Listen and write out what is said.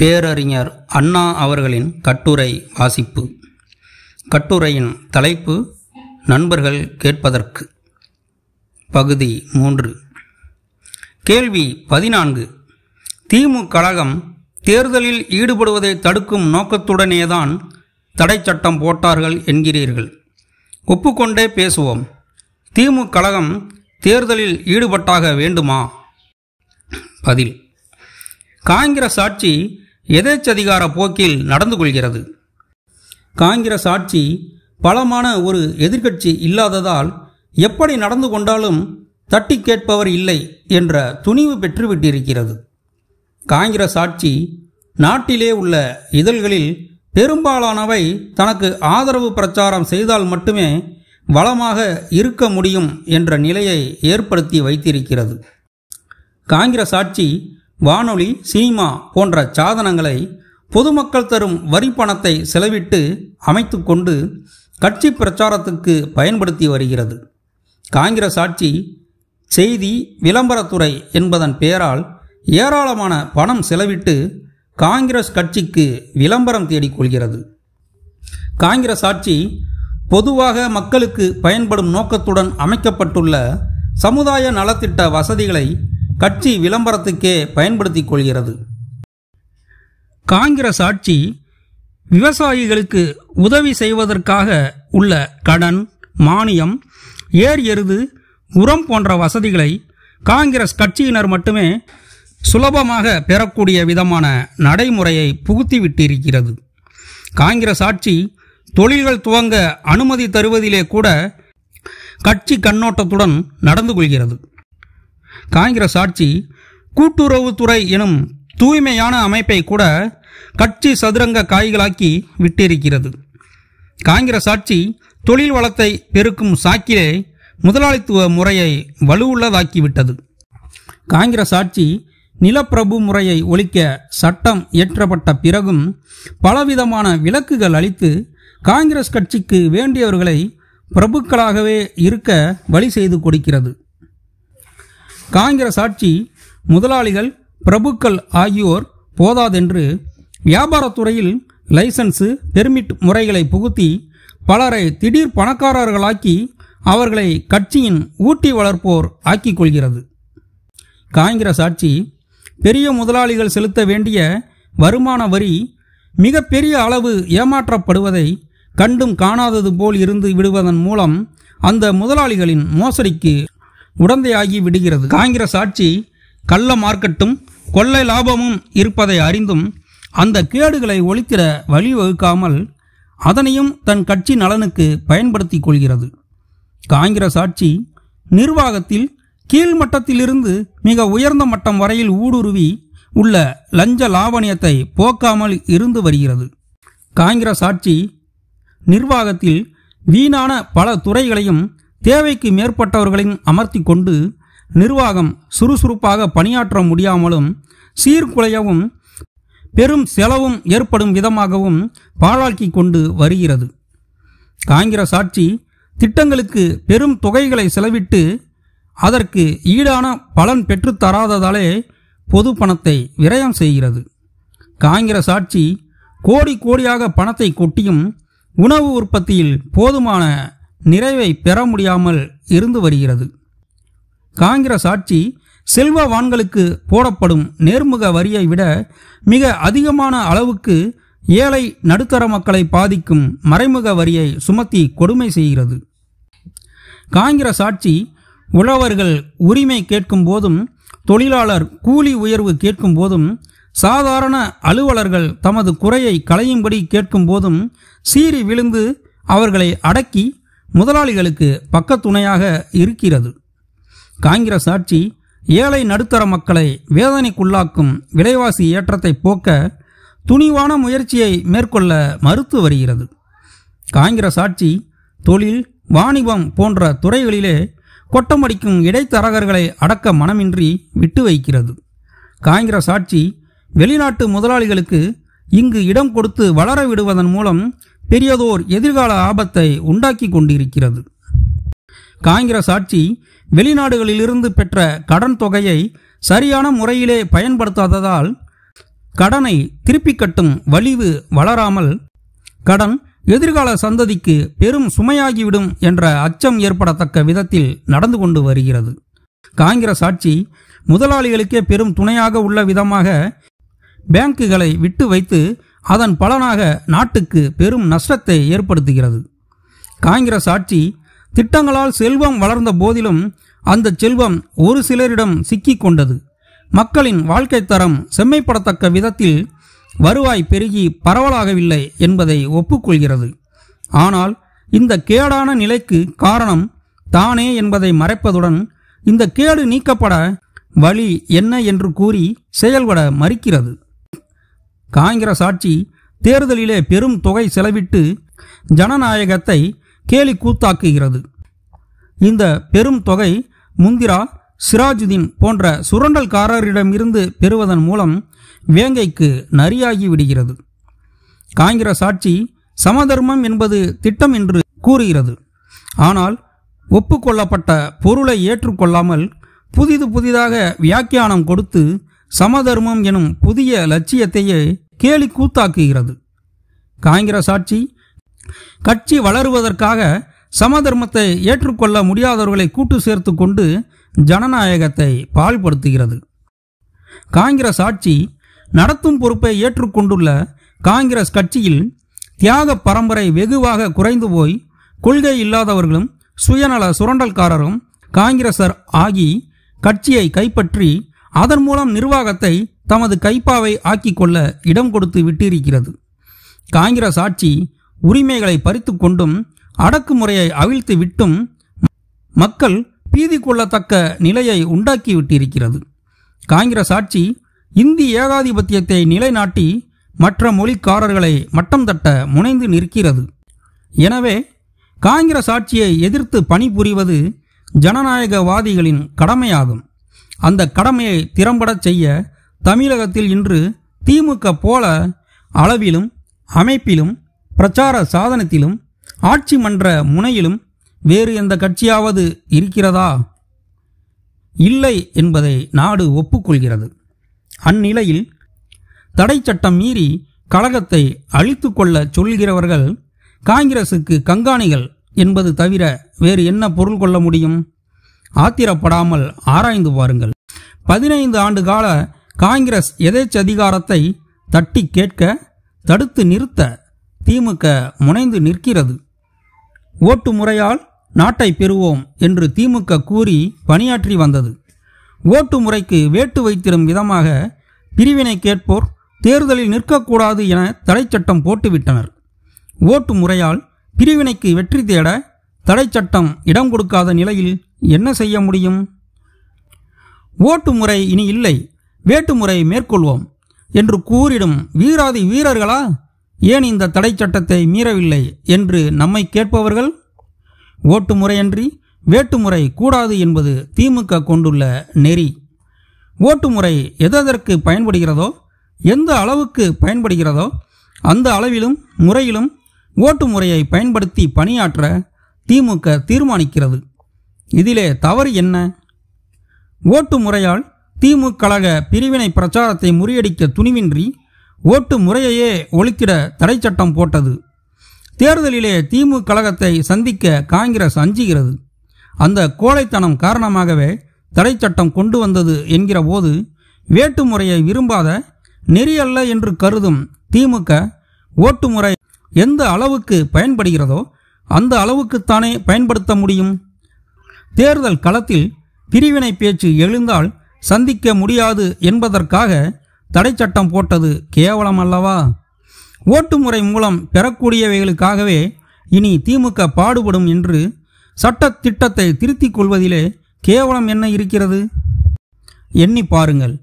பேரறிஞர் அண்ணா அவர்களின் கட்டுரை வாசிப்பு கட்டுரையின் தலைப்பு நண்பர்கள் கேட்பதற்கு பகுதி மூன்று கேள்வி பதினான்கு திமுக கழகம் தேர்தலில் ஈடுபடுவதை தடுக்கும் நோக்கத்துடனேதான் தடை சட்டம் போட்டார்கள் என்கிறீர்கள் ஒப்புக்கொண்டே பேசுவோம் திமுக கழகம் தேர்தலில் ஈடுபட்டாக வேண்டுமா பதில் காங்கிரஸ் ஆட்சி எதேச்சதிகார போக்கில் நடந்து கொள்கிறது காங்கிரஸ் ஆட்சி பலமான ஒரு எதிர்க்கட்சி இல்லாததால் எப்படி நடந்து கொண்டாலும் தட்டி கேட்பவர் இல்லை என்ற துணிவு பெற்றுவிட்டிருக்கிறது காங்கிரஸ் ஆட்சி நாட்டிலே உள்ள இதழ்களில் பெரும்பாலானவை தனக்கு ஆதரவு பிரச்சாரம் செய்தால் மட்டுமே வளமாக இருக்க முடியும் என்ற நிலையை ஏற்படுத்தி வைத்திருக்கிறது காங்கிரஸ் ஆட்சி வானொலி சினிமா போன்ற சாதனங்களை பொதுமக்கள் தரும் வரி பணத்தை செலவிட்டு அமைத்து கொண்டு கட்சி பிரச்சாரத்துக்கு பயன்படுத்தி வருகிறது காங்கிரஸ் ஆட்சி செய்தி விளம்பரத்துறை என்பதன் பெயரால் ஏராளமான பணம் செலவிட்டு காங்கிரஸ் கட்சிக்கு விளம்பரம் தேடிக்கொள்கிறது காங்கிரஸ் ஆட்சி பொதுவாக மக்களுக்கு பயன்படும் நோக்கத்துடன் அமைக்கப்பட்டுள்ள சமுதாய நலத்திட்ட வசதிகளை கட்சி விளம்பரத்துக்கே பயன்படுத்தி கொள்கிறது காங்கிரஸ் ஆட்சி விவசாயிகளுக்கு உதவி செய்வதற்காக உள்ள கடன் மானியம் ஏர் எருது உரம் போன்ற வசதிகளை காங்கிரஸ் கட்சியினர் மட்டுமே சுலபமாக பெறக்கூடிய விதமான நடைமுறையை புகுத்திவிட்டிருக்கிறது காங்கிரஸ் ஆட்சி தொழில்கள் துவங்க அனுமதி தருவதிலே கூட கட்சி கண்ணோட்டத்துடன் நடந்து கொள்கிறது காங்கிரஸ் ஆட்சி கூட்டுறவுத்துறை எனும் தூய்மையான அமைப்பை கூட கட்சி சதுரங்க காய்களாக்கி விட்டிருக்கிறது காங்கிரஸ் ஆட்சி தொழில் வளத்தை பெருக்கும் சாக்கிலே முதலாளித்துவ முறையை வலுவுள்ளதாக்கிவிட்டது காங்கிரஸ் ஆட்சி நிலப்பிரபு முறையை ஒழிக்க சட்டம் இயற்றப்பட்ட பிறகும் பலவிதமான விலக்குகள் அளித்து காங்கிரஸ் கட்சிக்கு வேண்டியவர்களை பிரபுக்களாகவே இருக்க வழி செய்து கொடுக்கிறது காங்கிரஸ் ஆட்சி முதலாளிகள் பிரபுக்கள் ஆகியோர் போதாதென்று வியாபாரத்துறையில் லைசன்ஸு பெர்மிட் முறைகளை புகுத்தி பலரை திடீர் பணக்காரர்களாக்கி அவர்களை கட்சியின் ஊட்டி வளர்ப்போர் ஆக்கிக் கொள்கிறது காங்கிரஸ் ஆட்சி பெரிய முதலாளிகள் செலுத்த வேண்டிய வருமான வரி மிக பெரிய அளவு ஏமாற்றப்படுவதை கண்டும் காணாதது போல் இருந்து விடுவதன் மூலம் அந்த முதலாளிகளின் மோசடிக்கு உடந்தையாகி விடுகிறது காங்கிரஸ் ஆட்சி கள்ள மார்க்கெட்டும் கொள்ளை லாபமும் இருப்பதை அறிந்தும் அந்த கேடுகளை ஒழிக்கிற வழிவகுக்காமல் அதனையும் தன் கட்சி நலனுக்கு பயன்படுத்தி கொள்கிறது காங்கிரஸ் ஆட்சி நிர்வாகத்தில் கீழ்மட்டத்திலிருந்து மிக உயர்ந்த மட்டம் வரையில் ஊடுருவி உள்ள லஞ்ச லாவணியத்தை போக்காமல் இருந்து வருகிறது காங்கிரஸ் ஆட்சி நிர்வாகத்தில் வீணான பல துறைகளையும் தேவைக்கு மேற்பட்டவர்களின் அமர்த்தி கொண்டு நிர்வாகம் சுறுசுறுப்பாக பணியாற்ற முடியாமலும் சீர்குலையவும் பெரும் செலவும் ஏற்படும் விதமாகவும் பாழாக்கி கொண்டு வருகிறது காங்கிரஸ் ஆட்சி திட்டங்களுக்கு பெரும் தொகைகளை செலவிட்டு அதற்கு ஈடான பலன் பெற்றுத்தராததாலே பொது பணத்தை விரயம் செய்கிறது காங்கிரஸ் ஆட்சி கோடி கோடியாக பணத்தை கொட்டியும் உணவு உற்பத்தியில் போதுமான நிறைவை பெற முடியாமல் இருந்து வருகிறது காங்கிரஸ் ஆட்சி செல்வவான்களுக்கு போடப்படும் நேர்முக வரியை விட மிக அதிகமான அளவுக்கு ஏழை நடுத்தர மக்களை பாதிக்கும் மறைமுக வரியை சுமத்தி கொடுமை செய்கிறது காங்கிரஸ் ஆட்சி உழவர்கள் உரிமை கேட்கும் போதும் தொழிலாளர் கூலி உயர்வு கேட்கும் போதும் சாதாரண அலுவலர்கள் தமது குறையை களையும்படி கேட்கும் போதும் சீறி விழுந்து அவர்களை அடக்கி முதலாளிகளுக்கு பக்கத்துணையாக இருக்கிறது காங்கிரஸ் ஆட்சி ஏழை நடுத்தர மக்களை வேதனைக்குள்ளாக்கும் விலைவாசி ஏற்றத்தை போக்க துணிவான முயற்சியை மேற்கொள்ள மறுத்து வருகிறது காங்கிரஸ் ஆட்சி தொழில் வாணிபம் போன்ற துறைகளிலே கொட்டமடிக்கும் இடைத்தரகர்களை அடக்க மனமின்றி விட்டு வைக்கிறது காங்கிரஸ் ஆட்சி வெளிநாட்டு முதலாளிகளுக்கு இங்கு இடம் கொடுத்து வளர விடுவதன் மூலம் பெரியதோர் எதிர்கால ஆபத்தை உண்டாக்கி கொண்டிருக்கிறது காங்கிரஸ் ஆட்சி வெளிநாடுகளிலிருந்து பெற்ற கடன் தொகையை சரியான முறையிலே பயன்படுத்தாததால் கடனை திருப்பிக் கட்டும் வலிவு வளராமல் கடன் எதிர்கால சந்ததிக்கு பெரும் சுமையாகிவிடும் என்ற அச்சம் ஏற்படத்தக்க விதத்தில் நடந்து கொண்டு வருகிறது காங்கிரஸ் ஆட்சி முதலாளிகளுக்கே பெரும் துணையாக உள்ள விதமாக பேங்குகளை விட்டு வைத்து அதன் பலனாக நாட்டுக்கு பெரும் நஷ்டத்தை ஏற்படுத்துகிறது காங்கிரஸ் ஆட்சி திட்டங்களால் செல்வம் வளர்ந்த போதிலும் அந்த செல்வம் ஒரு சிலரிடம் சிக்கி கொண்டது மக்களின் வாழ்க்கை தரம் செம்மைப்படத்தக்க விதத்தில் வருவாய் பெருகி பரவலாகவில்லை என்பதை ஒப்புக்கொள்கிறது ஆனால் இந்த கேடான நிலைக்கு காரணம் தானே என்பதை மறைப்பதுடன் இந்த கேடு நீக்கப்பட வழி என்ன என்று கூறி செயல்பட மறுக்கிறது காங்கிரஸ் ஆட்சி தேர்தலிலே பெரும் தொகை செலவிட்டு ஜனநாயகத்தை கேலி கூத்தாக்குகிறது இந்த பெரும் தொகை முந்திரா சிராஜுதீன் போன்ற சுரண்டல்காரரிடமிருந்து பெறுவதன் மூலம் வேங்கைக்கு நரியாகி விடுகிறது காங்கிரஸ் ஆட்சி சமதர்மம் என்பது திட்டம் என்று கூறுகிறது ஆனால் ஒப்புக்கொள்ளப்பட்ட பொருளை ஏற்றுக்கொள்ளாமல் புதிது புதிதாக வியாக்கியானம் கொடுத்து சமதர்மம் எனும் புதிய லட்சியத்தையே கேலி கூத்தாக்குகிறது காங்கிரஸ் ஆட்சி கட்சி வளருவதற்காக சமதர்மத்தை ஏற்றுக்கொள்ள முடியாதவர்களை கூட்டு சேர்த்து கொண்டு ஜனநாயகத்தை பால்படுத்துகிறது காங்கிரஸ் ஆட்சி நடத்தும் பொறுப்பை ஏற்றுக்கொண்டுள்ள காங்கிரஸ் கட்சியில் தியாக பரம்பரை வெகுவாக குறைந்து போய் கொள்கை இல்லாதவர்களும் சுயநல சுரண்டல்காரரும் காங்கிரசர் ஆகி கட்சியை கைப்பற்றி அதன் மூலம் நிர்வாகத்தை தமது கைப்பாவை ஆக்கிக்கொள்ள இடம் கொடுத்து விட்டிருக்கிறது காங்கிரஸ் ஆட்சி உரிமைகளை பறித்து கொண்டும் அடக்குமுறையை அவிழ்த்து விட்டும் மக்கள் பீதி கொள்ளத்தக்க நிலையை உண்டாக்கிவிட்டிருக்கிறது காங்கிரஸ் ஆட்சி இந்தி ஏகாதிபத்தியத்தை நிலைநாட்டி மற்ற மொழிக்காரர்களை மட்டம் தட்ட முனைந்து நிற்கிறது எனவே காங்கிரஸ் ஆட்சியை எதிர்த்து பணிபுரிவது ஜனநாயகவாதிகளின் கடமையாகும் அந்த கடமையை திறம்பட செய்ய தமிழகத்தில் இன்று திமுக போல அளவிலும் அமைப்பிலும் பிரச்சார சாதனத்திலும் ஆட்சி மன்ற முனையிலும் வேறு எந்த கட்சியாவது இருக்கிறதா இல்லை என்பதை நாடு ஒப்புக்கொள்கிறது அந்நிலையில் தடை சட்டம் மீறி கழகத்தை அழித்து கொள்ள சொல்கிறவர்கள் காங்கிரசுக்கு கங்காணிகள் என்பது தவிர வேறு என்ன பொருள் கொள்ள முடியும் ஆத்திரப்படாமல் ஆராய்ந்து பாருங்கள் பதினைந்து ஆண்டு கால காங்கிரஸ் எதேச்சதிகாரத்தை தட்டி கேட்க தடுத்து நிறுத்த திமுக முனைந்து நிற்கிறது ஓட்டு முறையால் நாட்டை பெறுவோம் என்று திமுக கூறி பணியாற்றி வந்தது ஓட்டு முறைக்கு வேட்டு வைத்திடும் விதமாக பிரிவினை கேட்போர் தேர்தலில் நிற்கக்கூடாது என தடை சட்டம் போட்டுவிட்டனர் ஓட்டு முறையால் பிரிவினைக்கு வெற்றி தேட தடை சட்டம் இடம் கொடுக்காத நிலையில் என்ன செய்ய முடியும் ஓட்டு முறை இனி இல்லை வேட்டு முறை மேற்கொள்வோம் என்று கூறிடும் வீராதி வீரர்களா ஏன் இந்த தடை சட்டத்தை மீறவில்லை என்று நம்மை கேட்பவர்கள் ஓட்டு முறையன்றி வேட்டுமுறை கூடாது என்பது திமுக கொண்டுள்ள நெறி ஓட்டுமுறை எதற்கு பயன்படுகிறதோ எந்த அளவுக்கு பயன்படுகிறதோ அந்த அளவிலும் முறையிலும் ஓட்டு முறையை பயன்படுத்தி பணியாற்ற திமுக தீர்மானிக்கிறது இதிலே தவறு என்ன ஓட்டு முறையால் திமுக கழக பிரிவினை பிரச்சாரத்தை முறியடிக்க துணிவின்றி ஓட்டு முறையையே ஒழித்திட தடை சட்டம் போட்டது தேர்தலிலே திமுக கழகத்தை சந்திக்க காங்கிரஸ் அஞ்சுகிறது அந்த கோழைத்தனம் காரணமாகவே தடை சட்டம் கொண்டு வந்தது என்கிற போது வேட்டு முறையை விரும்பாத நெறியல்ல என்று கருதும் திமுக ஓட்டு முறை எந்த அளவுக்கு பயன்படுகிறதோ அந்த அளவுக்குத்தானே பயன்படுத்த முடியும் தேர்தல் களத்தில் பிரிவினை பேச்சு எழுந்தால் சந்திக்க முடியாது என்பதற்காக தடை சட்டம் போட்டது கேவலம் அல்லவா ஓட்டு முறை மூலம் பெறக்கூடியவைகளுக்காகவே இனி திமுக பாடுபடும் என்று சட்ட திட்டத்தை திருத்திக் கொள்வதிலே கேவலம் என்ன இருக்கிறது எண்ணி பாருங்கள்